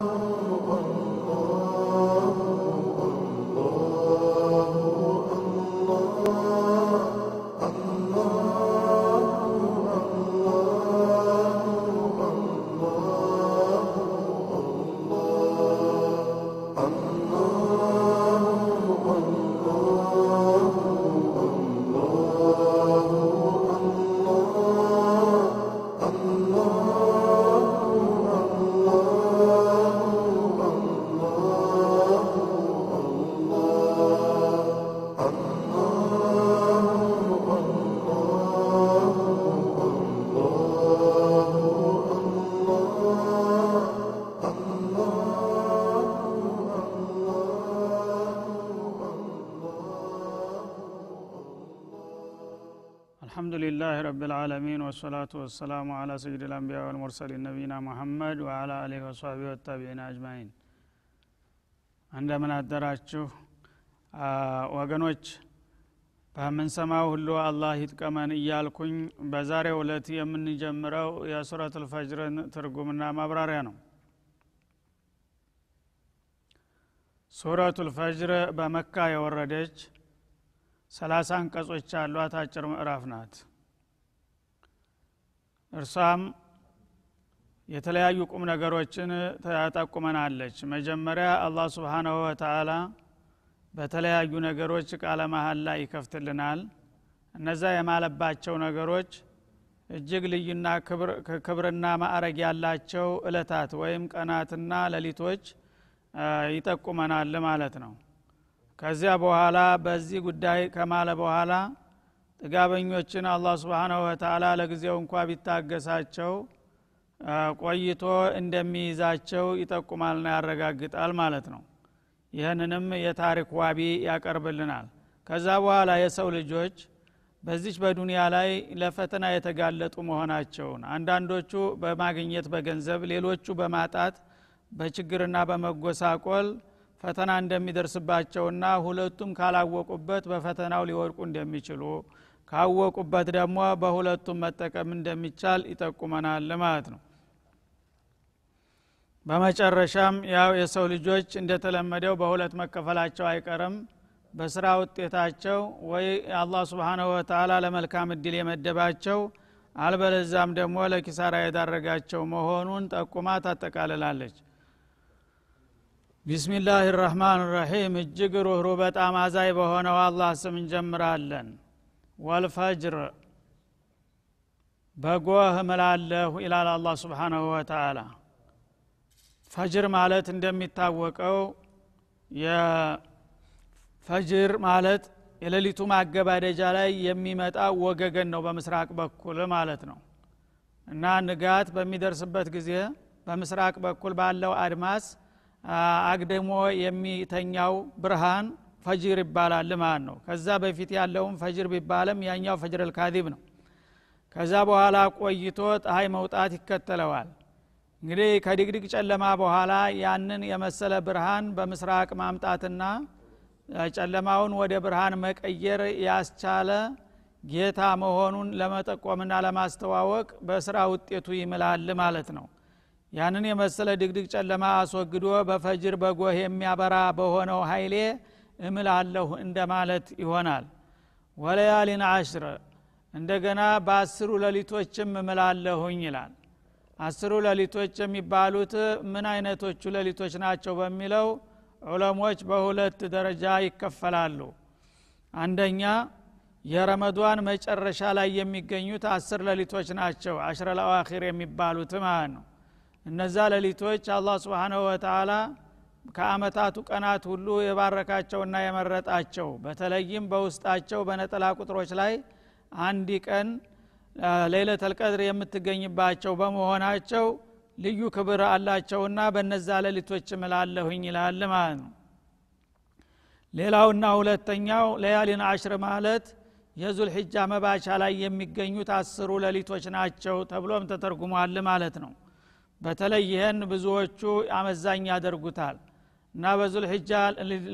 Oh. العالمين والصلاة والسلام على سيد الأنبياء والمرسلين نبينا محمد وعلى آله وصحبه والتابعين أجمعين እንደምን አደራችሁ ወገኖች በምንሰማው ሁሉ አላህ ይጥቀመን እያልኩኝ በዛሬ ዕለት የምንጀምረው የሱረት ልፈጅርን ትርጉምና ማብራሪያ ነው ሱረቱ ልፈጅር በመካ የወረደች ሰላሳ አንቀጾች አሏት አጭር ምዕራፍ ናት እርሷም የተለያዩ ቁም ነገሮችን ተጠቁመናለች መጀመሪያ አላህ ስብሓናሁ ወተላ በተለያዩ ነገሮች ቃለ ላይ ይከፍትልናል እነዛ የማለባቸው ነገሮች እጅግ ልዩና ክብርና ማዕረግ ያላቸው እለታት ወይም ቀናትና ሌሊቶች ይጠቁመናል ማለት ነው ከዚያ በኋላ በዚህ ጉዳይ ከማለ በኋላ ጥጋበኞችን አላ ስብን ወተላ ለጊዜው እንኳ ቢታገሳቸው ቆይቶ እንደሚይዛቸው ይጠቁማልና ያረጋግጣል ማለት ነው ይህንንም የታሪክ ዋቢ ያቀርብልናል ከዛ በኋላ የሰው ልጆች በዚች በዱንያ ላይ ለፈተና የተጋለጡ መሆናቸውን አንዳንዶቹ በማግኘት በገንዘብ ሌሎቹ በማጣት በችግርና በመጎሳቆል ፈተና እንደሚደርስባቸውና ሁለቱም ካላወቁበት በፈተናው ሊወድቁ እንደሚችሉ ካወቁበት ደግሞ በሁለቱም መጠቀም እንደሚቻል ይጠቁመናል ማለት ነው በመጨረሻም ያው የሰው ልጆች እንደተለመደው በሁለት መከፈላቸው አይቀርም በስራ ውጤታቸው ወይ አላ ስብንሁ ወተላ ለመልካም እድል የመደባቸው አልበለዛም ደግሞ ለኪሳራ የዳረጋቸው መሆኑን ጠቁማ ታጠቃልላለች ቢስሚላህ ራህማን ራሒም እጅግ ሩህሩ በጣም አዛይ በሆነው አላህ ስም እንጀምራለን ወልፈጅር በጎህ እምላለሁ ይላል አላ ስብሓናሁ ወተአላ ፈጅር ማለት እንደሚታወቀው የፈጅር ማለት የሌሊቱ ማገባደጃ ላይ የሚመጣ ወገገን ነው በምስራቅ በኩል ማለት ነው እና ንጋት በሚደርስበት ጊዜ በምስራቅ በኩል ባለው አድማስ አግድሞ የሚተኛው ብርሃን ፈጅር ይባላል ማለት ነው ከዛ በፊት ያለውም ፈጅር ቢባልም ያኛው ፈጅር ልካዚብ ነው ከዛ በኋላ ቆይቶ ፀሐይ መውጣት ይከተለዋል እንግዲህ ከድግድግ ጨለማ በኋላ ያንን የመሰለ ብርሃን በምስራቅ ማምጣትና ጨለማውን ወደ ብርሃን መቀየር ያስቻለ ጌታ መሆኑን ለመጠቆምና ለማስተዋወቅ በስራ ውጤቱ ይምላል ማለት ነው ያንን የመሰለ ድግድግ ጨለማ አስወግዶ በፈጅር በጎህ የሚያበራ በሆነው ኃይሌ እምላለሁ እንደማለት ይሆናል ወለያሊን አሽረ እንደገና በአስሩ ሌሊቶችም እምላለሁኝ ይላል አስሩ ሌሊቶች የሚባሉት ምን አይነቶቹ ሌሊቶች ናቸው በሚለው ዑለሞች በሁለት ደረጃ ይከፈላሉ አንደኛ የረመዷን መጨረሻ ላይ የሚገኙት አስር ሌሊቶች ናቸው አሽረ ለአዋኪር የሚባሉት ማለት ነው እነዛ ሌሊቶች አላህ ስብንሁ ወተላ ከአመታቱ ቀናት ሁሉ የባረካቸውና የመረጣቸው በተለይም በውስጣቸው በነጠላ ቁጥሮች ላይ አንድ ቀን ሌለተል የምትገኝባቸው በመሆናቸው ልዩ ክብር አላቸውና በነዛ ሌሊቶች ምላለሁኝ ይላል ማለት ነው ሌላውና ሁለተኛው ለያሊን አሽር ማለት የዙል ሒጃ መባቻ ላይ የሚገኙት አስሩ ሌሊቶች ናቸው ተብሎም ተተርጉሟል ማለት ነው በተለይ ይህን ብዙዎቹ አመዛኝ ያደርጉታል እና በዙል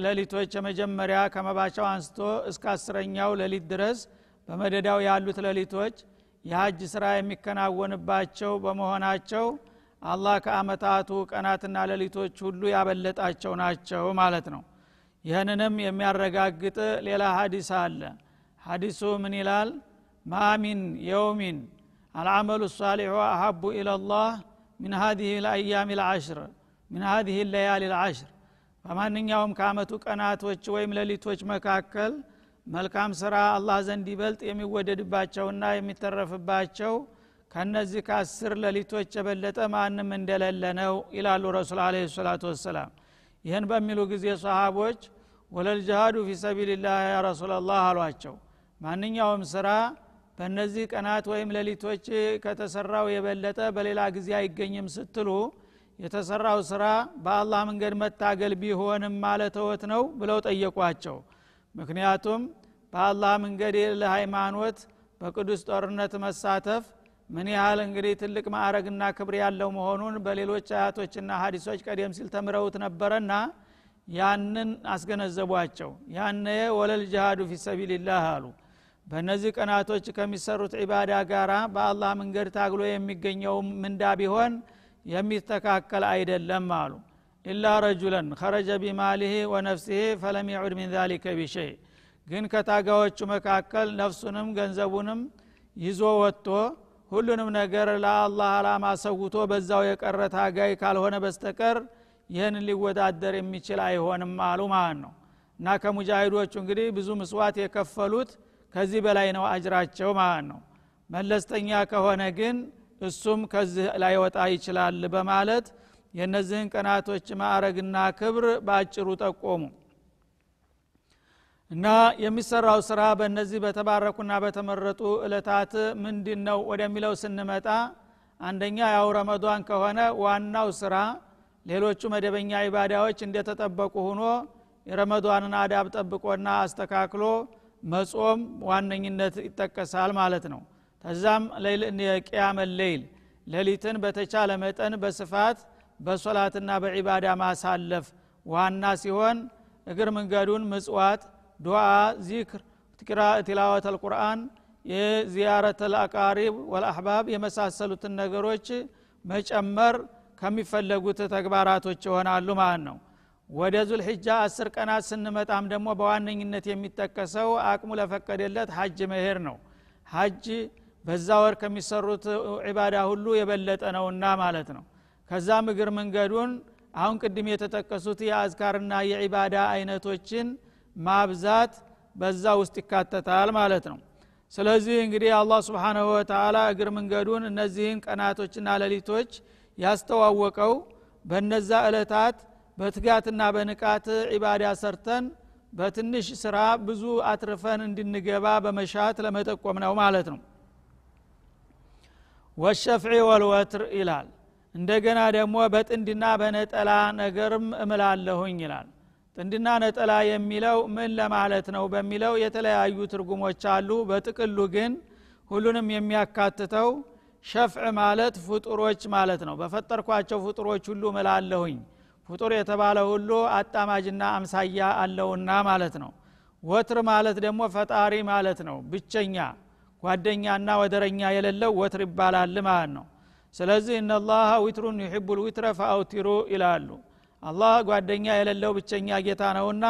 ሌሊቶች የመጀመሪያ ከመባቻው አንስቶ እስከ አስረኛው ሌሊት ድረስ በመደዳው ያሉት ሌሊቶች የሀጅ ስራ የሚከናወንባቸው በመሆናቸው አላህ ከአመታቱ ቀናትና ሌሊቶች ሁሉ ያበለጣቸው ናቸው ማለት ነው ይህንንም የሚያረጋግጥ ሌላ ሀዲስ አለ ሀዲሱ ምን ይላል ማሚን የውሚን አልአመሉ ሳሊሑ አሀቡ ኢላላህ ምን ሀዚህ ልአያም ልአሽር ምን ሀዚህ ለያሊ ልአሽር በማንኛውም ከአመቱ ቀናቶች ወይም ሌሊቶች መካከል መልካም ስራ አላህ ዘንድ ይበልጥ የሚወደድባቸውና የሚተረፍባቸው ከነዚህ ከአስር ሌሊቶች የበለጠ ማንም እንደሌለ ነው ይላሉ ረሱል አለ ሰላቱ ወሰላም ይህን በሚሉ ጊዜ ሰሃቦች ወለልጅሃዱ ፊ ሰቢልላህ ያ ረሱላላህ አሏቸው ማንኛውም ስራ በእነዚህ ቀናት ወይም ሌሊቶች ከተሰራው የበለጠ በሌላ ጊዜ አይገኝም ስትሉ የተሰራው ስራ በአላህ መንገድ መታገል ቢሆንም ማለተወት ነው ብለው ጠየቋቸው ምክንያቱም በአላህ መንገድ ለሃይማኖት በቅዱስ ጦርነት መሳተፍ ምን ያህል እንግዲህ ትልቅ ማዕረግና ክብር ያለው መሆኑን በሌሎች አያቶችና ሀዲሶች ቀደም ሲል ተምረውት ነበረና ያንን አስገነዘቧቸው ያነ ወለል ጅሃዱ ፊ ሰቢልላህ አሉ በእነዚህ ቀናቶች ከሚሰሩት ዒባዳ ጋራ በአላህ መንገድ ታግሎ የሚገኘው ምንዳ ቢሆን የሚተካከል አይደለም አሉ ኢላ ረጁለን ኸረጀ ቢማሊህ ወነፍሲህ ፈለም ይዑድ ምን ዛሊከ ቢሸይ ግን ከታጋዎቹ መካከል ነፍሱንም ገንዘቡንም ይዞ ወጥቶ ሁሉንም ነገር ለአላህ አላማ ሰውቶ በዛው የቀረ ታጋይ ካልሆነ በስተቀር ይህን ሊወዳደር የሚችል አይሆንም አሉ ማለት ነው እና ከሙጃሂዶቹ እንግዲህ ብዙ ምስዋት የከፈሉት ከዚህ በላይ ነው አጅራቸው ማለት ነው መለስተኛ ከሆነ ግን እሱም ከዚህ ላይወጣ ይችላል በማለት የእነዚህን ቀናቶች ማዕረግና ክብር በአጭሩ ጠቆሙ እና የሚሰራው ስራ በእነዚህ በተባረኩና በተመረጡ እለታት ምንድን ነው ወደሚለው ስንመጣ አንደኛ ያው ረመዷን ከሆነ ዋናው ስራ ሌሎቹ መደበኛ ኢባዳዎች እንደተጠበቁ ሁኖ የረመዷንን አዳብ ጠብቆና አስተካክሎ መጾም ዋነኝነት ይጠቀሳል ማለት ነው ከዛም ቅያመ ሌይል ሌሊትን በተቻለ መጠን በስፋት በሶላትና በዒባዳ ማሳለፍ ዋና ሲሆን እግር መንገዱን ምጽዋት ዱዓ ዚክር ትቅራ ቲላወት አልቁርአን የዚያረት አልአቃሪብ ወልአሕባብ የመሳሰሉትን ነገሮች መጨመር ከሚፈለጉት ተግባራቶች ይሆናሉ ማለት ነው ወደ ዙልሕጃ አስር ቀናት ስንመጣም ደግሞ በዋነኝነት የሚጠቀሰው አቅሙ ለፈቀደለት ሀጅ መሄር ነው ሀጅ በዛ ወር ከሚሰሩት ዒባዳ ሁሉ የበለጠ ነውና ማለት ነው ከዛ እግር መንገዱን አሁን ቅድም የተጠቀሱት የአዝካርና የዒባዳ አይነቶችን ማብዛት በዛ ውስጥ ይካተታል ማለት ነው ስለዚህ እንግዲህ አላ ስብንሁ ወተላ እግር መንገዱን እነዚህን ቀናቶችና ሌሊቶች ያስተዋወቀው በነዛ እለታት በትጋትና በንቃት ዒባዳ ሰርተን በትንሽ ስራ ብዙ አትርፈን እንድንገባ በመሻት ለመጠቆም ነው ማለት ነው ወሸፍዒ ወልወትር ይላል እንደገና ደግሞ በጥንድና በነጠላ ነገርም እምላለሁኝ ይላል ጥንድና ነጠላ የሚለው ምን ለማለት ነው በሚለው የተለያዩ ትርጉሞች አሉ በጥቅሉ ግን ሁሉንም የሚያካትተው ሸፍዕ ማለት ፍጡሮች ማለት ነው በፈጠርኳቸው ፍጡሮች ሁሉ እምላለሁኝ ፍጡር የተባለ ሁሉ አጣማጅና አምሳያ አለውና ማለት ነው ወትር ማለት ደግሞ ፈጣሪ ማለት ነው ብቸኛ ጓደኛና ወደረኛ የሌለው ወትር ይባላል ማለት ነው ስለዚህ እነላሀ ዊትሩን ዩሕቡ ልዊትረ ፈአውቲሩ ይላሉ አላህ ጓደኛ የሌለው ብቸኛ ጌታ ነውና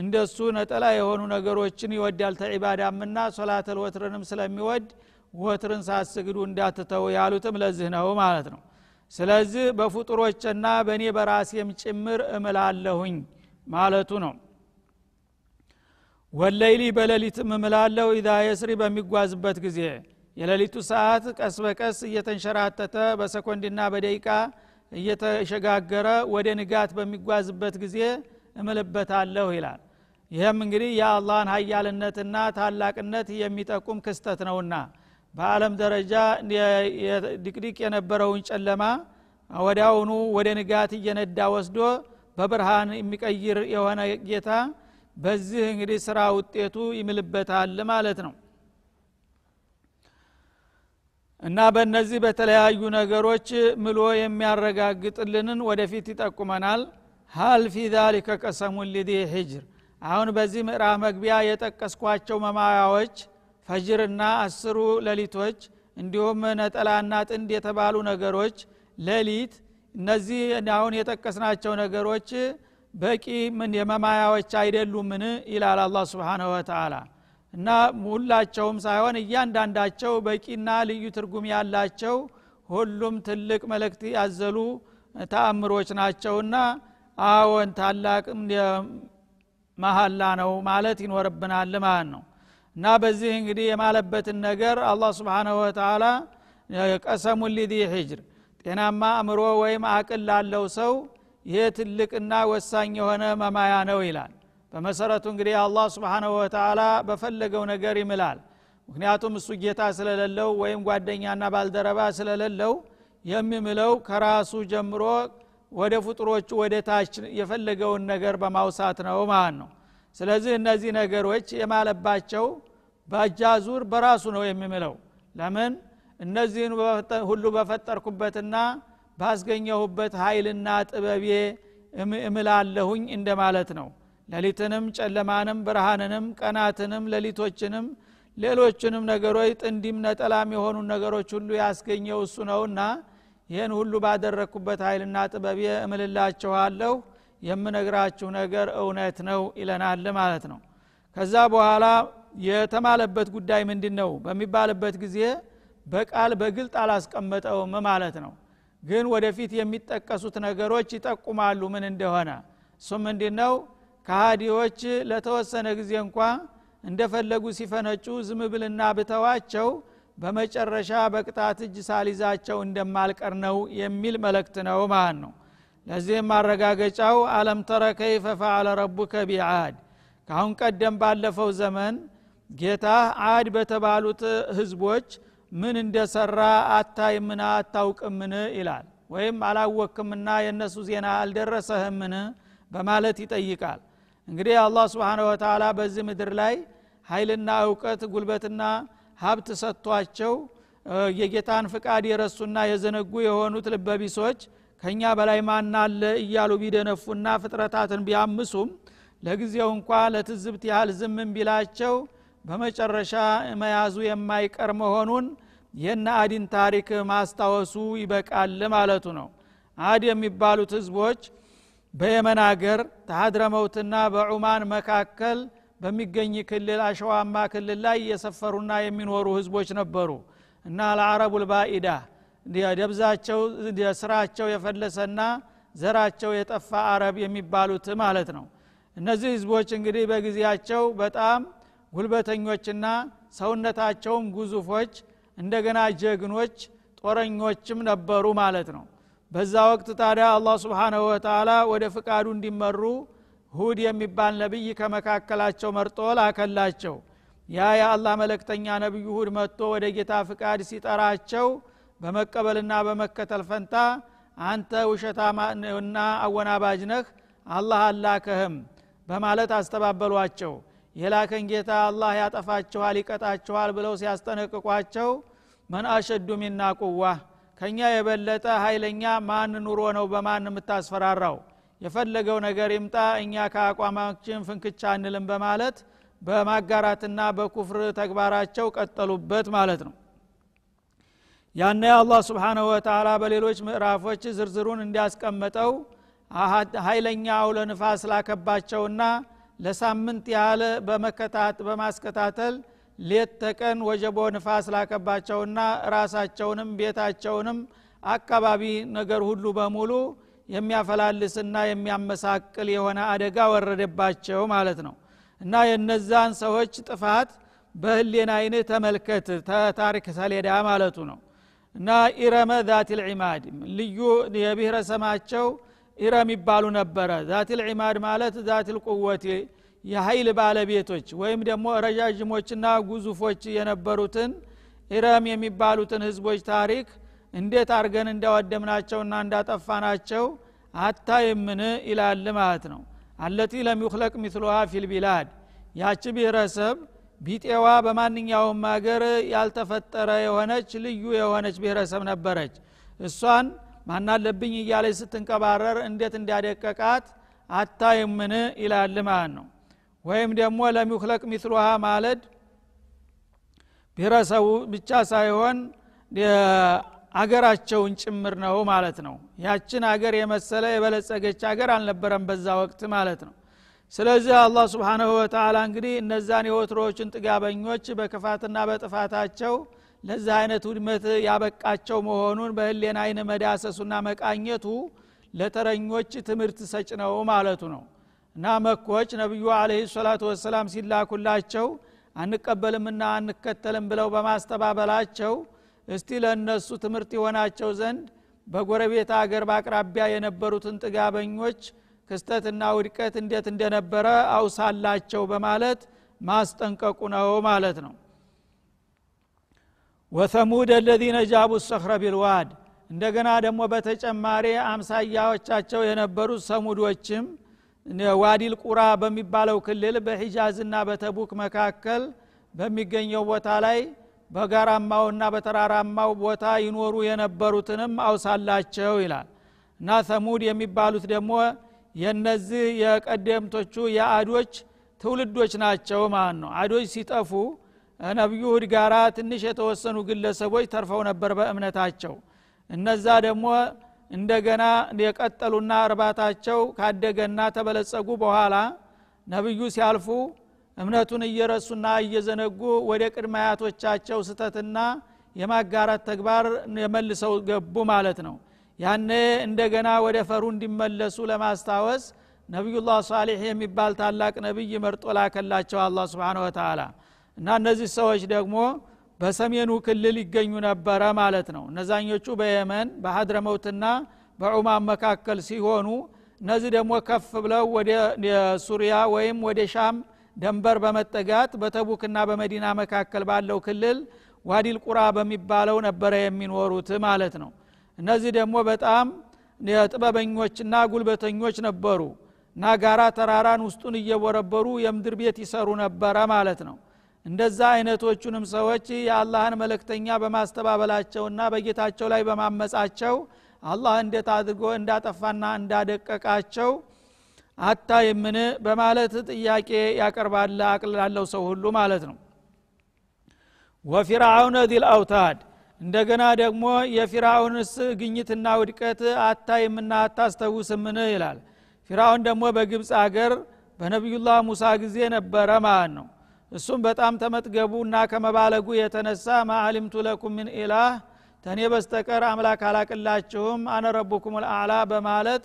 እንደሱ ነጠላ የሆኑ ነገሮችን ይወዳል ተዒባዳምና ሶላተል ወትርንም ስለሚወድ ወትርን ሳስግዱ እንዳትተው ያሉትም ለዚህ ነው ማለት ነው ስለዚህ በፍጡሮችና በእኔ በራሴም ጭምር እምላለሁኝ ማለቱ ነው ወለይሊ በሌሊትም እምላለሁ ኢዛ የስሪ በሚጓዝበት ጊዜ የሌሊቱ ሰዓት ቀስ በቀስ እየተንሸራተተ በሰኮንድና በደቂቃ እየተሸጋገረ ወደ ንጋት በሚጓዝበት ጊዜ እምልበታለሁ ይላል ይህም እንግዲህ የአላህን ሀያልነትና ታላቅነት የሚጠቁም ክስተት ነውና በአለም ደረጃ ድቅድቅ የነበረውን ጨለማ ወዲያውኑ ወደ ንጋት እየነዳ ወስዶ በብርሃን የሚቀይር የሆነ ጌታ በዚህ እንግዲህ ስራ ውጤቱ ይምልበታል ማለት ነው እና በእነዚህ በተለያዩ ነገሮች ምሎ የሚያረጋግጥልንን ወደፊት ይጠቁመናል ሀል ፊ ዛሊከ ቀሰሙን ሊዲ ሂጅር አሁን በዚህ ምዕራፍ መግቢያ የጠቀስኳቸው መማያዎች ፈጅርና አስሩ ሌሊቶች እንዲሁም ነጠላና ጥንድ የተባሉ ነገሮች ሌሊት እነዚህ አሁን የጠቀስናቸው ነገሮች በቂ የመማያዎች አይደሉምን ይላል አላ ስብን ወተላ እና ሁላቸውም ሳይሆን እያንዳንዳቸው በቂና ልዩ ትርጉም ያላቸው ሁሉም ትልቅ መልእክት ያዘሉ ተአምሮች ናቸውና አዎን ታላቅ መሀላ ነው ማለት ይኖርብናል ማለት ነው እና በዚህ እንግዲህ የማለበትን ነገር አላ ስብን ወተላ ቀሰሙ ሊዲ ሂጅር ጤናማ አእምሮ ወይም አቅል ላለው ሰው ይሄ ትልቅና ወሳኝ የሆነ መማያ ነው ይላል በመሰረቱ እንግዲህ አላ ስብን ወተላ በፈለገው ነገር ይምላል ምክንያቱም እሱ ጌታ ስለሌለው ወይም ጓደኛና ባልደረባ ስለሌለው የሚምለው ከራሱ ጀምሮ ወደ ፍጡሮቹ ወደ ታች የፈለገውን ነገር በማውሳት ነው ማለት ነው ስለዚህ እነዚህ ነገሮች የማለባቸው በአጃዙር በራሱ ነው የሚምለው ለምን እነዚህን ሁሉ በፈጠርኩበትና ባስገኘሁበት ኃይልና ጥበቤ እምላለሁኝ እንደማለት ነው ሌሊትንም ጨለማንም ብርሃንንም ቀናትንም ሌሊቶችንም ሌሎችንም ነገሮች ጥንዲም ነጠላም የሆኑ ነገሮች ሁሉ ያስገኘው እሱ ነውና ይህን ሁሉ ባደረግኩበት ኃይልና ጥበቤ እምልላችኋለሁ የምነግራችሁ ነገር እውነት ነው ይለናል ማለት ነው ከዛ በኋላ የተማለበት ጉዳይ ምንድን ነው በሚባልበት ጊዜ በቃል በግልጥ አላስቀመጠውም ማለት ነው ግን ወደፊት የሚጠቀሱት ነገሮች ይጠቁማሉ ምን እንደሆነ እሱ ምንድ ነው ከሃዲዎች ለተወሰነ ጊዜ እንኳ እንደፈለጉ ሲፈነጩ ዝምብልና ብተዋቸው በመጨረሻ በቅጣት እጅ ሳሊዛቸው እንደማልቀር ነው የሚል መለክት ነው ማለት ነው ለዚህም ማረጋገጫው አለም ተረ ከይፈ ፈዓለ ረቡከ ቢአድ ካሁን ቀደም ባለፈው ዘመን ጌታ አድ በተባሉት ህዝቦች ምን እንደሰራ አታይምና አታውቅምን ይላል ወይም አላወክምና የእነሱ ዜና አልደረሰህምን በማለት ይጠይቃል እንግዲህ አላ ስብን ወተላ በዚህ ምድር ላይ ኃይልና እውቀት ጉልበትና ሀብት ሰጥቷቸው የጌታን ፍቃድ የረሱና የዘነጉ የሆኑት ልበቢሶች ከእኛ በላይ ማናለ እያሉ ቢደነፉና ፍጥረታትን ቢያምሱም ለጊዜው እንኳ ለትዝብት ያህል ዝምን ቢላቸው በመጨረሻ መያዙ የማይቀር መሆኑን የነ አዲን ታሪክ ማስታወሱ ይበቃል ማለቱ ነው አድ የሚባሉት ህዝቦች በየመን አገር ተሀድረመውትና በዑማን መካከል በሚገኝ ክልል አሸዋማ ክልል ላይ የሰፈሩና የሚኖሩ ህዝቦች ነበሩ እና ለአረቡ ልባኢዳ ደብዛቸው ስራቸው የፈለሰና ዘራቸው የጠፋ አረብ የሚባሉት ማለት ነው እነዚህ ህዝቦች እንግዲህ በጊዜያቸው በጣም ጉልበተኞችና ሰውነታቸውም ጉዙፎች እንደገና ጀግኖች ጦረኞችም ነበሩ ማለት ነው በዛ ወቅት ታዲያ አላ ስብንሁ ወተላ ወደ ፍቃዱ እንዲመሩ ሁድ የሚባል ነቢይ ከመካከላቸው መርጦ ላከላቸው ያ የአላህ መለክተኛ ነቢዩ ሁድ መጥቶ ወደ ጌታ ፍቃድ ሲጠራቸው በመቀበልና በመከተል ፈንታ አንተ ውሸታማና አወናባጅ ነህ አላህ አላከህም በማለት አስተባበሏቸው የላከን ጌታ አላህ ያጠፋችኋል ይቀጣችኋል ብለው ሲያስጠነቅቋቸው መን አሸዱ ሚና ቁዋ ከእኛ የበለጠ ኃይለኛ ማን ኑሮ ነው በማን የምታስፈራራው የፈለገው ነገር ይምጣ እኛ ከአቋማችን ፍንክቻ አንልም በማለት በማጋራትና በኩፍር ተግባራቸው ቀጠሉበት ማለት ነው ያነ አላህ ስብሓንሁ ወተላ በሌሎች ምዕራፎች ዝርዝሩን እንዲያስቀመጠው ኃይለኛ አውለ ንፋስ ላከባቸውና ለሳምንት በመከታት በማስከታተል ሌት ተቀን ወጀቦ ንፋስ ላከባቸውና ራሳቸውንም ቤታቸውንም አካባቢ ነገር ሁሉ በሙሉ የሚያፈላልስና የሚያመሳቅል የሆነ አደጋ ወረደባቸው ማለት ነው እና የነዛን ሰዎች ጥፋት በህሌን አይንህ ተመልከት ታሪክ ሰሌዳ ማለቱ ነው እና ኢረመ ዛት ልዕማድ ልዩ የብሔረሰማቸው ኢረም ይባሉ ነበረ ዛቲል ዒማድ ማለት ዛቲል ቁወት የሀይል ባለቤቶች ወይም ደግሞ ረዣዥሞችና ጉዙፎች የነበሩትን ኢረም የሚባሉትን ህዝቦች ታሪክ እንዴት አድርገን እንዳወደምናቸውና እንዳጠፋናቸው አታይምን ይላል ማለት ነው አለቲ ለም ዩክለቅ ሚስሉሃ ፊልቢላድ ያቺ ብሔረሰብ ቢጤዋ በማንኛውም አገር ያልተፈጠረ የሆነች ልዩ የሆነች ብሔረሰብ ነበረች እሷን ማናለብኝ እያለች ስትንቀባረር እንዴት እንዲያደቀቃት አታይምን ይላል ማለት ነው ወይም ደግሞ ለሚክለቅ ሚትሉሃ ማለድ ብሔረሰቡ ብቻ ሳይሆን አገራቸውን ጭምር ነው ማለት ነው ያችን አገር የመሰለ የበለጸገች አገር አልነበረም በዛ ወቅት ማለት ነው ስለዚህ አላ ስብንሁ ወተላ እንግዲህ እነዛን የወትሮዎችን ጥጋበኞች በክፋትና በጥፋታቸው ለዚህ አይነት ውድመት ያበቃቸው መሆኑን በህሌን አይን መዳሰሱና መቃኘቱ ለተረኞች ትምህርት ሰጭ ነው ማለቱ ነው እና መኮች ነቢዩ አለ ሰላቱ ወሰላም ሲላኩላቸው አንቀበልምና አንከተልም ብለው በማስተባበላቸው እስቲ ለእነሱ ትምህርት የሆናቸው ዘንድ በጎረቤት አገር በአቅራቢያ የነበሩትን ጥጋበኞች ክስተትና ውድቀት እንዴት እንደነበረ አውሳላቸው በማለት ማስጠንቀቁ ነው ማለት ነው ወተሙድ አለዚነ ጃቡ ሰኽረ ቢልዋድ እንደገና ደግሞ በተጨማሪ አምሳያዎቻቸው የነበሩት ሰሙዶችም ዋዲል ቁራ በሚባለው ክልል በሒጃዝና በተቡክ መካከል በሚገኘው ቦታ ላይ በጋራማውና በተራራማው ቦታ ይኖሩ የነበሩትንም አውሳላቸው ይላል እና ሰሙድ የሚባሉት ደግሞ የነዚህ የቀደምቶቹ የአዶች ትውልዶች ናቸው ማለት ነው አዶች ሲጠፉ ነቢዩ ሁድ ጋራ ትንሽ የተወሰኑ ግለሰቦች ተርፈው ነበር በእምነታቸው እነዛ ደግሞ እንደገና የቀጠሉና እርባታቸው ካደገና ተበለጸጉ በኋላ ነቢዩ ሲያልፉ እምነቱን እየረሱና እየዘነጉ ወደ ቅድማያቶቻቸው ስተትና የማጋራት ተግባር የመልሰው ገቡ ማለት ነው ያነ እንደገና ወደ ፈሩ እንዲመለሱ ለማስታወስ ነቢዩላህ ሳሌሕ የሚባል ታላቅ ነቢይ መርጦ ላከላቸው አላ ስብን ወተላ እና እነዚህ ሰዎች ደግሞ በሰሜኑ ክልል ይገኙ ነበረ ማለት ነው እነዛኞቹ በየመን መውትና በዑማን መካከል ሲሆኑ እነዚህ ደግሞ ከፍ ብለው ወደ ሱሪያ ወይም ወደ ሻም ደንበር በመጠጋት በተቡክና በመዲና መካከል ባለው ክልል ዋዲል ቁራ በሚባለው ነበረ የሚኖሩት ማለት ነው እነዚህ ደግሞ በጣም ጥበበኞችና ጉልበተኞች ነበሩ እና ጋራ ተራራን ውስጡን እየቦረበሩ የምድር ቤት ይሰሩ ነበረ ማለት ነው እንደዛ አይነቶቹንም ሰዎች የአላህን መለክተኛ በማስተባበላቸውና በጌታቸው ላይ በማመጻቸው አላህ እንዴት አድርጎ እንዳጠፋና እንዳደቀቃቸው የምን በማለት ጥያቄ ያቀርባል አቅልላለው ሰው ሁሉ ማለት ነው ወፊርአውነ ዲል አውታድ እንደገና ደግሞ የፊራውንስ ግኝትና ውድቀት አታይምና አታስተውስምን ይላል ፊራውን ደግሞ በግብፅ አገር በነቢዩላህ ሙሳ ጊዜ ነበረ ማለት ነው እሱም በጣም ተመጥገቡ እና ከመባለጉ የተነሳ ማአሊምቱ ለኩም ምን ኢላህ ተኔ በስተቀር አምላክ አላቅላችሁም አነ ረቡኩም በማለት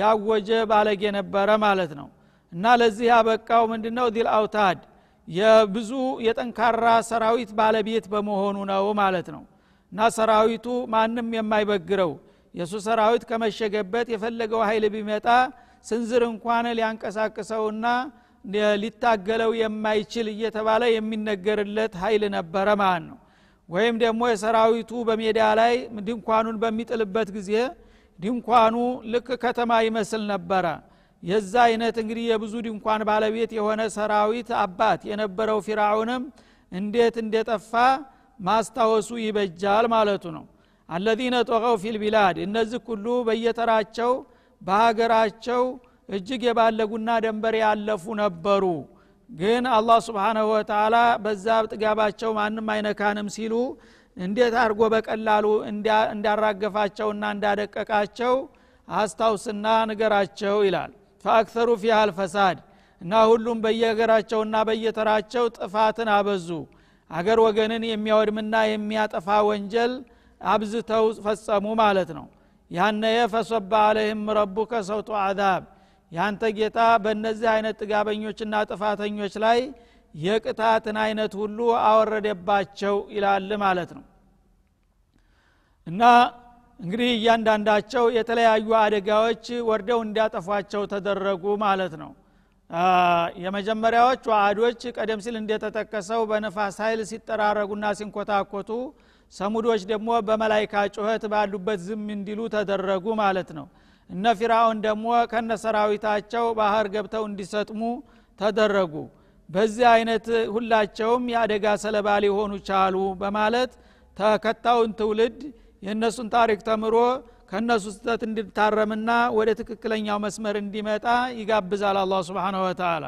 ያወጀ ባለጌ ነበረ ማለት ነው እና ለዚህ ያበቃው ምንድ ነው ዚል አውታድ የብዙ የጠንካራ ሰራዊት ባለቤት በመሆኑ ነው ማለት ነው እና ሰራዊቱ ማንም የማይበግረው የእሱ ሰራዊት ከመሸገበት የፈለገው ኃይል ቢመጣ ስንዝር እንኳን ሊያንቀሳቅሰውና ሊታገለው የማይችል እየተባለ የሚነገርለት ሀይል ነበረ ማለት ነው ወይም ደግሞ የሰራዊቱ በሜዳ ላይ ድንኳኑን በሚጥልበት ጊዜ ድንኳኑ ልክ ከተማ ይመስል ነበረ የዛ አይነት እንግዲህ የብዙ ድንኳን ባለቤት የሆነ ሰራዊት አባት የነበረው ፊራውንም እንዴት እንደጠፋ ማስታወሱ ይበጃል ማለቱ ነው አለዚነ ጦቀው ፊልቢላድ እነዚህ ሁሉ በየተራቸው በሀገራቸው እጅግ የባለጉና ደንበር ያለፉ ነበሩ ግን አላህ ስብሓናሁ ወተላ በዛ ጥጋባቸው ማንም አይነካንም ሲሉ እንዴት አድርጎ በቀላሉ እንዳራገፋቸውና እንዳደቀቃቸው አስታውስና ንገራቸው ይላል ፈአክተሩ ፊሃል ፈሳድ እና ሁሉም በየሀገራቸውና በየተራቸው ጥፋትን አበዙ አገር ወገንን የሚያወድምና የሚያጠፋ ወንጀል አብዝተው ፈጸሙ ማለት ነው ያነየ ፈሶባ አለህም ረቡከ ሰውቱ አዛብ ያንተ ጌታ በእነዚህ አይነት ጥጋበኞችና ጥፋተኞች ላይ የቅጣትን አይነት ሁሉ አወረደባቸው ይላል ማለት ነው እና እንግዲህ እያንዳንዳቸው የተለያዩ አደጋዎች ወርደው እንዲያጠፏቸው ተደረጉ ማለት ነው የመጀመሪያዎች አዶች ቀደም ሲል እንደተጠቀሰው በነፋስ ኃይል ሲጠራረጉና ሲንኮታኮቱ ሰሙዶች ደግሞ በመላይካ ጩኸት ባሉበት ዝም እንዲሉ ተደረጉ ማለት ነው እነ ፊራውን ደግሞ ከነ ሰራዊታቸው ባህር ገብተው እንዲሰጥሙ ተደረጉ በዚህ አይነት ሁላቸውም የአደጋ ሰለባ ሊሆኑ ቻሉ በማለት ተከታውን ትውልድ የእነሱን ታሪክ ተምሮ ከእነሱ ስተት እንዲታረምና ወደ ትክክለኛው መስመር እንዲመጣ ይጋብዛል አላ ስብን ወተላ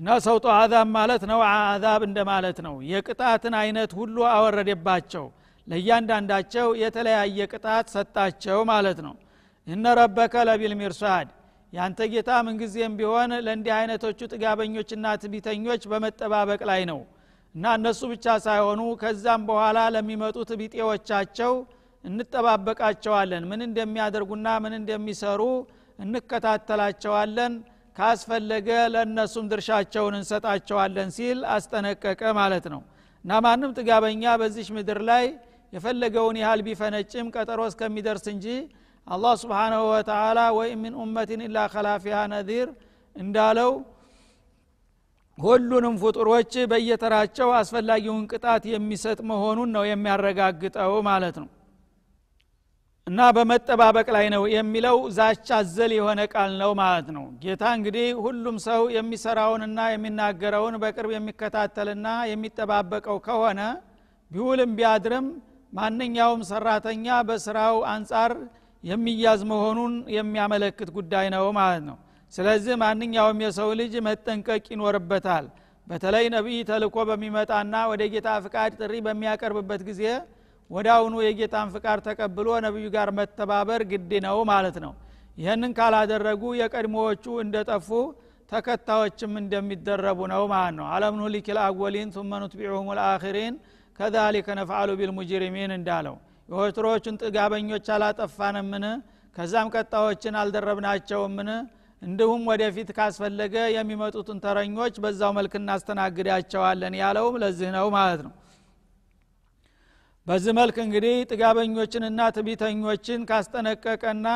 እና ሰውጦ አዛብ ማለት ነው አዛብ እንደማለት ነው የቅጣትን አይነት ሁሉ አወረደባቸው ለእያንዳንዳቸው የተለያየ ቅጣት ሰጣቸው ማለት ነው እነ ረበከ ለቢል ሚርሳድ ያንተ ጌታ ምንጊዜም ቢሆን ለእንዲህ አይነቶቹ ጥጋበኞችና ትቢተኞች በመጠባበቅ ላይ ነው እና እነሱ ብቻ ሳይሆኑ ከዛም በኋላ ለሚመጡ ትቢጤዎቻቸው እንጠባበቃቸዋለን ምን እንደሚያደርጉና ምን እንደሚሰሩ እንከታተላቸዋለን ካስፈለገ ለእነሱም ድርሻቸውን እንሰጣቸዋለን ሲል አስጠነቀቀ ማለት ነው እና ማንም ጥጋበኛ በዚች ምድር ላይ የፈለገውን ያህል ቢፈነጭም ቀጠሮ እስከሚደርስ እንጂ አላህ ስብሓናሁ ወተላ ወይም ምን ኡመትን ኢላ ከላፊሃ ነዚር እንዳለው ሁሉንም ፍጡሮች በየተራቸው አስፈላጊውን ቅጣት የሚሰጥ መሆኑን ነው የሚያረጋግጠው ማለት ነው እና በመጠባበቅ ላይ ነው የሚለው ዛቻ አዘል የሆነ ቃል ነው ማለት ነው ጌታ እንግዲህ ሁሉም ሰው የሚሰራውንና የሚናገረውን በቅርብ የሚከታተልና የሚጠባበቀው ከሆነ ቢውልም ቢያድርም ማንኛውም ሰራተኛ በስራው አንጻር የሚያዝ መሆኑን የሚያመለክት ጉዳይ ነው ማለት ነው ስለዚህ ማንኛውም የሰው ልጅ መጠንቀቅ ይኖርበታል በተለይ ነቢይ ተልኮ በሚመጣና ወደ ጌታ ፍቃድ ጥሪ በሚያቀርብበት ጊዜ አሁኑ የጌታን ፍቃድ ተቀብሎ ነቢዩ ጋር መተባበር ግድ ነው ማለት ነው ይህንን ካላደረጉ የቀድሞዎቹ እንደጠፉ ተከታዮችም እንደሚደረቡ ነው ማለት ነው አለምኑ ሊክል አወሊን ቱመ ኑትቢዑሁም ልአኪሪን ከዛሊከ ነፍአሉ ቢልሙጅሪሚን እንዳለው የወትሮዎቹን ጥጋበኞች አላጠፋንምን ከዛም ቀጣዎችን አልደረብናቸውምን እንዲሁም ወደፊት ካስፈለገ የሚመጡትን ተረኞች በዛው መልክ እናስተናግዳቸዋለን ያለውም ለዚህ ነው ማለት ነው በዚህ መልክ እንግዲህ ጥጋበኞችንና ትቢተኞችን ካስጠነቀቀና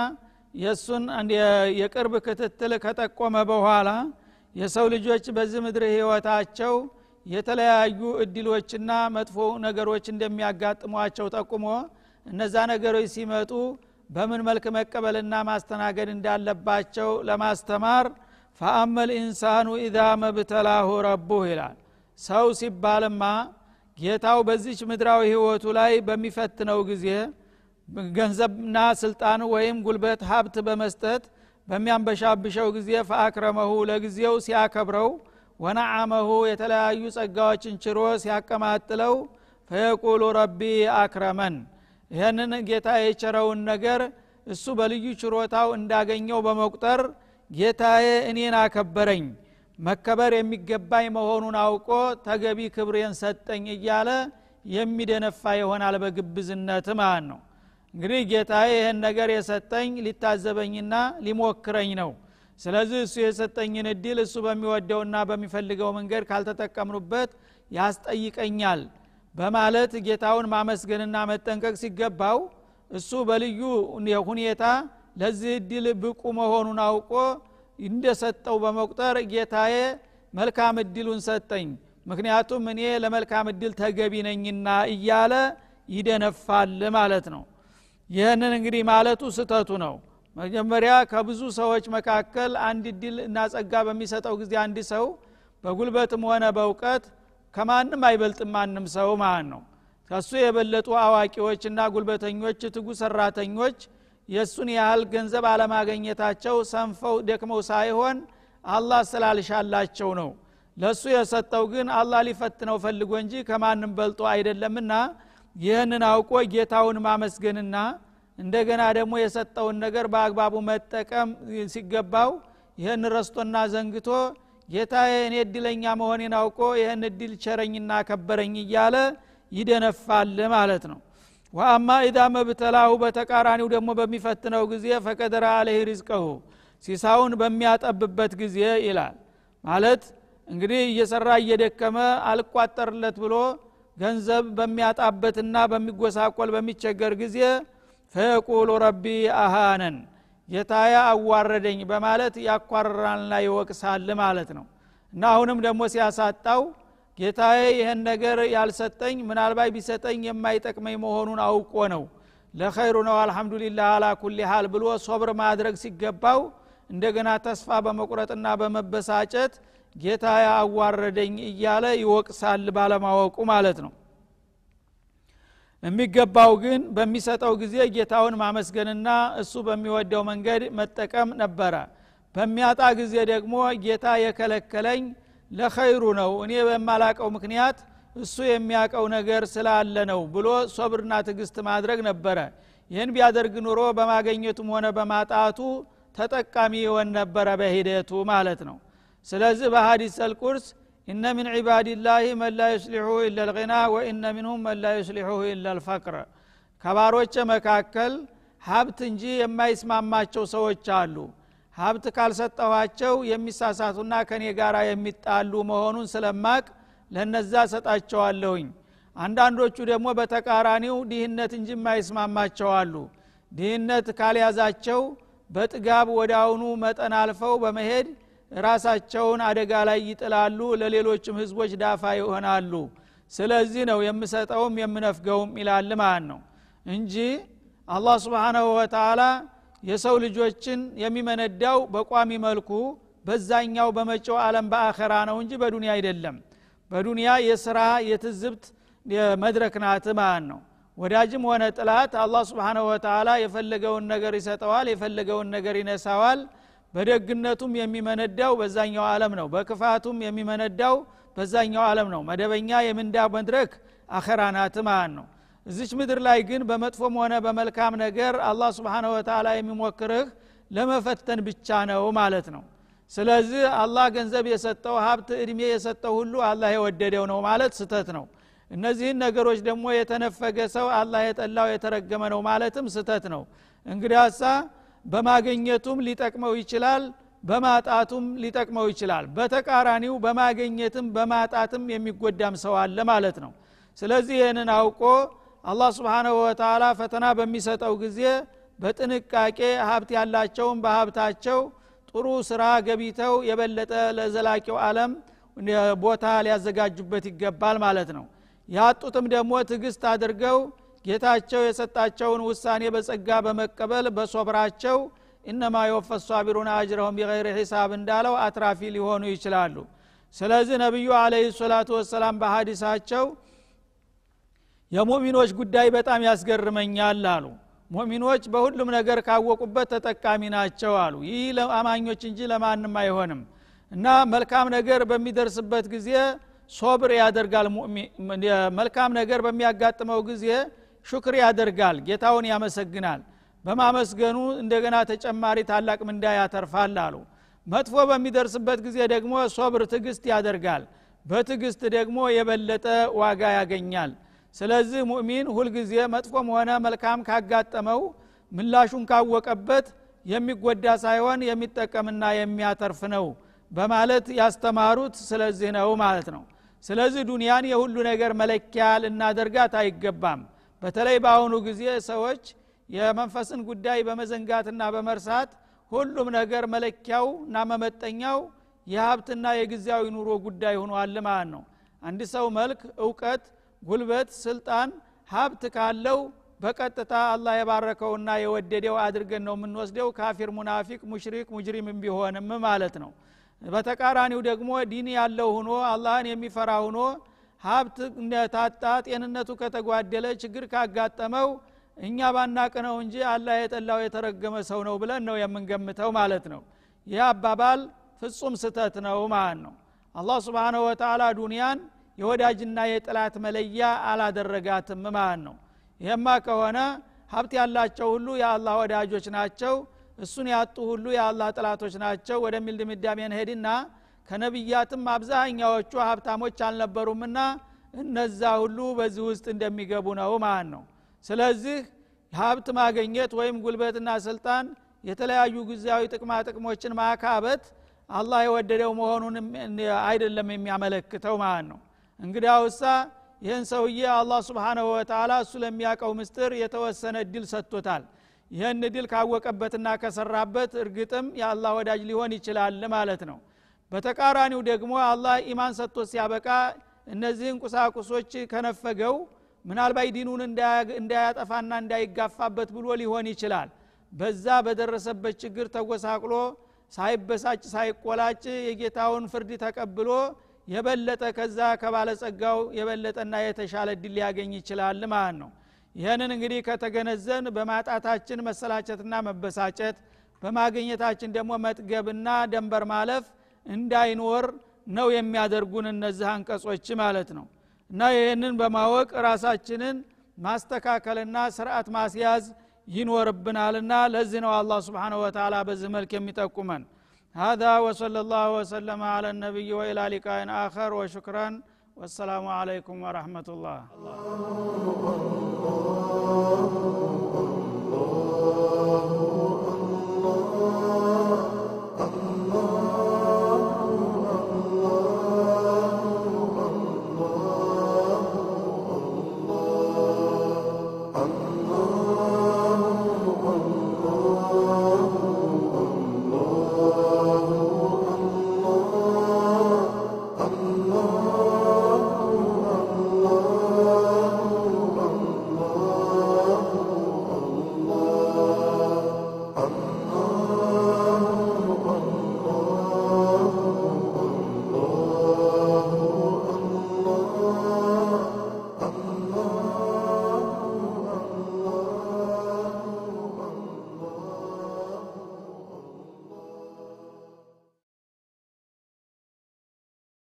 የእሱን የቅርብ ክትትል ከጠቆመ በኋላ የሰው ልጆች በዚህ ምድር ህይወታቸው የተለያዩ እድሎችና መጥፎ ነገሮች እንደሚያጋጥሟቸው ጠቁሞ እነዛ ነገሮች ሲመጡ በምን መልክ መቀበልና ማስተናገድ እንዳለባቸው ለማስተማር ፈአመል ኢንሳኑ ኢዛ መብተላሁ ረቡህ ይላል ሰው ሲባልማ ጌታው በዚች ምድራዊ ህይወቱ ላይ በሚፈትነው ጊዜ ገንዘብና ስልጣን ወይም ጉልበት ሀብት በመስጠት በሚያንበሻብሸው ጊዜ ፈአክረመሁ ለጊዜው ሲያከብረው ወነዓመሁ የተለያዩ ጸጋዎችን ችሮ ሲያቀማጥለው ፈየቁሉ ረቢ አክረመን ይህንን ጌታ የቸረውን ነገር እሱ በልዩ ችሮታው እንዳገኘው በመቁጠር ጌታዬ እኔን አከበረኝ መከበር የሚገባኝ መሆኑን አውቆ ተገቢ ክብሬን ሰጠኝ እያለ የሚደነፋ ይሆናል በግብዝነት ማለት ነው እንግዲህ ጌታዬ ይህን ነገር የሰጠኝ ሊታዘበኝና ሊሞክረኝ ነው ስለዚህ እሱ የሰጠኝን እድል እሱ በሚወደውና በሚፈልገው መንገድ ካልተጠቀምኑበት ያስጠይቀኛል በማለት ጌታውን ማመስገንና መጠንቀቅ ሲገባው እሱ በልዩ ሁኔታ ለዚህ እድል ብቁ መሆኑን አውቆ እንደሰጠው በመቁጠር ጌታዬ መልካም እድሉን ሰጠኝ ምክንያቱም እኔ ለመልካም እድል ተገቢ ነኝና እያለ ይደነፋል ማለት ነው ይህንን እንግዲህ ማለቱ ስተቱ ነው መጀመሪያ ከብዙ ሰዎች መካከል አንድ ድል እና ጸጋ በሚሰጠው ጊዜ አንድ ሰው በጉልበትም ሆነ በእውቀት ከማንም አይበልጥም ማንም ሰው ማለት ነው ከሱ የበለጡ እና ጉልበተኞች ትጉ ሰራተኞች የእሱን ያህል ገንዘብ አለማገኘታቸው ሰንፈው ደክመው ሳይሆን አላህ ስላልሻላቸው ነው ለእሱ የሰጠው ግን አላህ ሊፈትነው ፈልጎ እንጂ ከማንም በልጦ አይደለምና ይህንን አውቆ ጌታውን ማመስገንና እንደገና ደግሞ የሰጠውን ነገር በአግባቡ መጠቀም ሲገባው ይህን ረስቶና ዘንግቶ ጌታ እኔ እድለኛ መሆኔን አውቆ ይህን እድል ቸረኝና ከበረኝ እያለ ይደነፋል ማለት ነው ወአማ ኢዛ መብተላሁ በተቃራኒው ደግሞ በሚፈትነው ጊዜ ፈቀደረ አለህ ሪዝቀሁ ሲሳውን በሚያጠብበት ጊዜ ይላል ማለት እንግዲህ እየሰራ እየደከመ አልቋጠርለት ብሎ ገንዘብ በሚያጣበትና በሚጎሳቆል በሚቸገር ጊዜ ፈየቁሉ ረቢ አሃነን ጌታዬ አዋረደኝ በማለት ያኳራና ይወቅሳል ማለት ነው እና አሁንም ደግሞ ሲያሳጣው ጌታዬ ይህን ነገር ያልሰጠኝ ምናልባት ቢሰጠኝ የማይጠቅመኝ መሆኑን አውቆ ነው ለኸይሩ ነው አልሐምዱሊላህ አላ ኩል ሀል ብሎ ሶብር ማድረግ ሲገባው እንደገና ተስፋ በመቁረጥና በመበሳጨት ጌታ አዋረደኝ እያለ ይወቅሳል ባለማወቁ ማለት ነው የሚገባው ግን በሚሰጠው ጊዜ ጌታውን ማመስገንና እሱ በሚወደው መንገድ መጠቀም ነበረ በሚያጣ ጊዜ ደግሞ ጌታ የከለከለኝ ለኸይሩ ነው እኔ በማላቀው ምክንያት እሱ የሚያቀው ነገር ስላለ ነው ብሎ ሶብርና ትግስት ማድረግ ነበረ ይህን ቢያደርግ ኑሮ በማገኘቱም ሆነ በማጣቱ ተጠቃሚ ይሆን ነበረ በሂደቱ ማለት ነው ስለዚህ በሀዲስ ሰልቁርስ ኢነ ምን ዒባድላህ መን ላ ዩስሊሑ ኢለ ልቅና ወኢነ ምንሁም መን ላ ዩስሊሑ ኢለ ልፈቅር ከባሮች መካከል ሀብት እንጂ የማይስማማቸው ሰዎች አሉ ሀብት ካልሰጠኋቸው የሚሳሳቱና ከኔ ጋር የሚጣሉ መሆኑን ስለማቅ ለነዛ ሰጣቸዋለሁኝ አንዳንዶቹ ደግሞ በተቃራኒው ድህነት እንጂ የማይስማማቸው አሉ ድህነት ካልያዛቸው በጥጋብ ወዳውኑ መጠን አልፈው በመሄድ ራሳቸውን አደጋ ላይ ይጥላሉ ለሌሎችም ህዝቦች ዳፋ ይሆናሉ ስለዚህ ነው የምሰጠውም የምነፍገውም ይላል ማለት ነው እንጂ አላህ ስብንሁ ወተላ የሰው ልጆችን የሚመነዳው በቋሚ መልኩ በዛኛው በመጪው አለም በአኸራ ነው እንጂ በዱንያ አይደለም በዱንያ የስራ የትዝብት መድረክ ናት ማለት ነው ወዳጅም ሆነ ጥላት አላህ ስብንሁ ወተላ የፈለገውን ነገር ይሰጠዋል የፈለገውን ነገር ይነሳዋል በደግነቱም የሚመነዳው በዛኛው ዓለም ነው በክፋቱም የሚመነዳው በዛኛው ዓለም ነው መደበኛ የምንዳ መድረክ አኸራ ነው እዚች ምድር ላይ ግን በመጥፎም ሆነ በመልካም ነገር አላህ ስብሓነ ወተላ የሚሞክርህ ለመፈተን ብቻ ነው ማለት ነው ስለዚህ አላህ ገንዘብ የሰጠው ሀብት እድሜ የሰጠው ሁሉ አላህ የወደደው ነው ማለት ስተት ነው እነዚህን ነገሮች ደግሞ የተነፈገ ሰው አላህ የጠላው የተረገመ ነው ማለትም ስተት ነው እንግዲህ በማገኘቱም ሊጠቅመው ይችላል በማጣቱም ሊጠቅመው ይችላል በተቃራኒው በማገኘትም በማጣትም የሚጎዳም ሰው አለ ማለት ነው ስለዚህ ይህንን አውቆ አላህ ስብንሁ ወተላ ፈተና በሚሰጠው ጊዜ በጥንቃቄ ሀብት ያላቸውን በሀብታቸው ጥሩ ስራ ገቢተው የበለጠ ለዘላቂው አለም ቦታ ሊያዘጋጁበት ይገባል ማለት ነው ያጡትም ደግሞ ትዕግስት አድርገው ጌታቸው የሰጣቸውን ውሳኔ በጸጋ በመቀበል በሶብራቸው እነማ የወፈ ሷቢሩን አጅረሁም ቢገይር ሒሳብ እንዳለው አትራፊ ሊሆኑ ይችላሉ ስለዚህ ነቢዩ አለህ ሰላቱ ወሰላም በሀዲሳቸው የሙሚኖች ጉዳይ በጣም ያስገርመኛል አሉ ሙሚኖች በሁሉም ነገር ካወቁበት ተጠቃሚ ናቸው አሉ ይህ ለአማኞች እንጂ ለማንም አይሆንም እና መልካም ነገር በሚደርስበት ጊዜ ሶብር ያደርጋል መልካም ነገር በሚያጋጥመው ጊዜ ሹክር ያደርጋል ጌታውን ያመሰግናል በማመስገኑ እንደገና ተጨማሪ ታላቅ ምንዳ ያተርፋል አሉ መጥፎ በሚደርስበት ጊዜ ደግሞ ሶብር ትግስት ያደርጋል በትግስት ደግሞ የበለጠ ዋጋ ያገኛል ስለዚህ ሙእሚን ሁልጊዜ መጥፎም ሆነ መልካም ካጋጠመው ምላሹን ካወቀበት የሚጎዳ ሳይሆን የሚጠቀምና የሚያተርፍ ነው በማለት ያስተማሩት ስለዚህ ነው ማለት ነው ስለዚህ ዱንያን የሁሉ ነገር መለኪያ ልናደርጋት አይገባም በተለይ በአሁኑ ጊዜ ሰዎች የመንፈስን ጉዳይ በመዘንጋትና በመርሳት ሁሉም ነገር መለኪያው እና መመጠኛው የሀብትና የጊዜያዊ ኑሮ ጉዳይ ሆኗል ማለት ነው አንድ ሰው መልክ እውቀት ጉልበት ስልጣን ሀብት ካለው በቀጥታ አላህ የባረከውና የወደደው አድርገን ነው የምንወስደው ካፊር ሙናፊቅ ሙሽሪክ ሙጅሪም ቢሆንም ማለት ነው በተቃራኒው ደግሞ ዲን ያለው ሁኖ አላህን የሚፈራ ሁኖ ሀብት ታጣ ጤንነቱ ከተጓደለ ችግር ካጋጠመው እኛ ባናቅ ነው እንጂ አላህ የጠላው የተረገመ ሰው ነው ብለን ነው የምንገምተው ማለት ነው ይህ አባባል ፍጹም ስህተት ነው ማለት ነው አላህ ስብንሁ ወተላ ዱንያን የወዳጅና የጥላት መለያ አላደረጋትም ማለት ነው ይህማ ከሆነ ሀብት ያላቸው ሁሉ የአላህ ወዳጆች ናቸው እሱን ያጡ ሁሉ የአላህ ጥላቶች ናቸው ወደሚል ድምዳሜን ሄድና ከነቢያትም አብዛኛዎቹ ሀብታሞች አልነበሩምና እነዛ ሁሉ በዚህ ውስጥ እንደሚገቡ ነው ማለት ነው ስለዚህ ሀብት ማገኘት ወይም ጉልበትና ስልጣን የተለያዩ ጊዜያዊ ጥቅማ ጥቅሞችን ማካበት አላህ የወደደው መሆኑን አይደለም የሚያመለክተው ማለት ነው እንግዲህ አውሳ ይህን ሰውዬ አላህ ስብንሁ ወተላ እሱ ለሚያውቀው ምስጥር የተወሰነ እድል ሰጥቶታል ይህን እድል ካወቀበትና ከሰራበት እርግጥም የአላህ ወዳጅ ሊሆን ይችላል ማለት ነው በተቃራኒው ደግሞ አላህ ኢማን ሰጥቶ ሲያበቃ እነዚህን ቁሳቁሶች ከነፈገው ምናልባት ዲኑን እንዳያጠፋና እንዳይጋፋበት ብሎ ሊሆን ይችላል በዛ በደረሰበት ችግር ተጎሳቅሎ ሳይበሳጭ ሳይቆላጭ የጌታውን ፍርድ ተቀብሎ የበለጠ ከዛ ከባለጸጋው የበለጠና የተሻለ ድል ሊያገኝ ይችላል ማለት ነው ይህንን እንግዲህ ከተገነዘን በማጣታችን መሰላቸትና መበሳጨት በማግኘታችን ደግሞ መጥገብና ደንበር ማለፍ እንዳይኖር ነው የሚያደርጉን እነዚህ አንቀጾች ማለት ነው እና ይህንን በማወቅ ራሳችንን ማስተካከልና ስርዓት ማስያዝ ይኖርብናልና ለዚህ ነው አላ ስብንሁ ወተላ በዚህ መልክ የሚጠቁመን هذا وصلى الله وسلم على النبي وإلى لقاء آخر وشكرا والسلام عليكم ورحمة الله, الله.